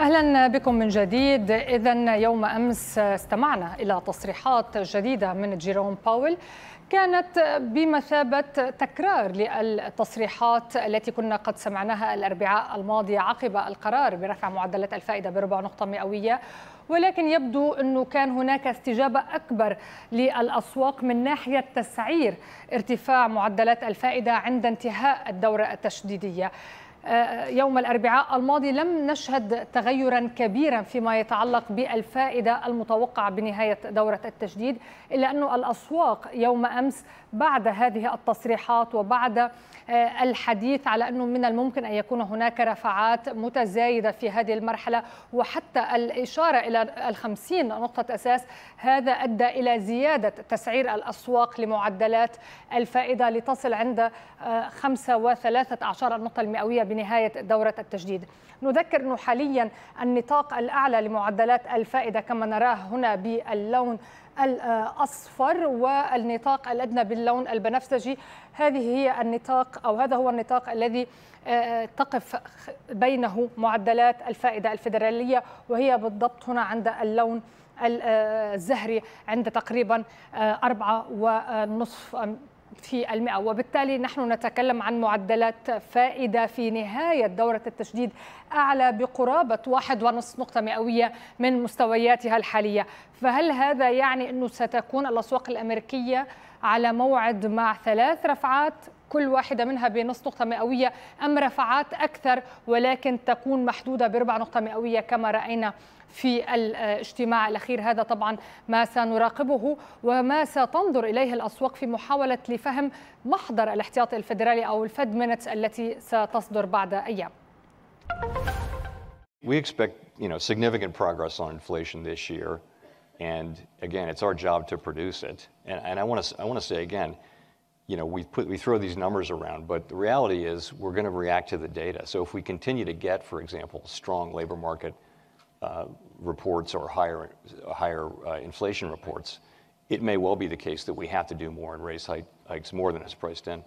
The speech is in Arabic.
اهلا بكم من جديد اذا يوم امس استمعنا الى تصريحات جديده من جيروم باول كانت بمثابة تكرار للتصريحات التي كنا قد سمعناها الأربعاء الماضي عقب القرار برفع معدلات الفائدة بربع نقطة مئوية ولكن يبدو أنه كان هناك استجابة أكبر للأسواق من ناحية تسعير ارتفاع معدلات الفائدة عند انتهاء الدورة التشديدية آه، يوم الأربعاء الماضي لم نشهد تغيرا كبيرا فيما يتعلق بالفائدة المتوقعة بنهاية دورة التجديد إلا أن الأسواق يوم أمس بعد هذه التصريحات وبعد آه، الحديث على أنه من الممكن أن يكون هناك رفعات متزايدة في هذه المرحلة وحتى الإشارة إلى الخمسين نقطة أساس هذا أدى إلى زيادة تسعير الأسواق لمعدلات الفائدة لتصل عند آه، خمسة وثلاثة أعشار النقطة المئوية بنهاية دورة التجديد نذكر أنه حاليا النطاق الأعلى لمعدلات الفائدة كما نراه هنا باللون الأصفر والنطاق الأدنى باللون البنفسجي هذه هي النطاق أو هذا هو النطاق الذي آه، تقف بينه معدلات الفائدة الفدراليه وهي بالضبط هنا عند اللون آه، الزهري عند تقريبا آه، أربعة ونصف في المئة وبالتالي نحن نتكلم عن معدلات فائدة في نهاية دورة التجديد أعلى بقرابة واحد ونصف نقطة مئوية من مستوياتها الحالية فهل هذا يعني أنه ستكون الأسواق الأمريكية على موعد مع ثلاث رفعات كل واحدة منها بنص نقطة مئوية أم رفعات أكثر ولكن تكون محدودة بربع نقطة مئوية كما رأينا في الاجتماع الأخير هذا طبعا ما سنراقبه وما ستنظر إليه الأسواق في محاولة لفهم محضر الاحتياطي الفيدرالي أو الفد مينتس التي ستصدر بعد أيام We expect you know, significant progress on inflation this year. And again, it's our job to produce it. And, I want to I want to say again, you know, we put we throw these numbers around, but the reality is we're going to react to the data. So if we continue to get, for example, strong labor market uh, reports or higher higher uh, inflation reports, it may well be the case that we have to do more and raise hikes more than is priced in.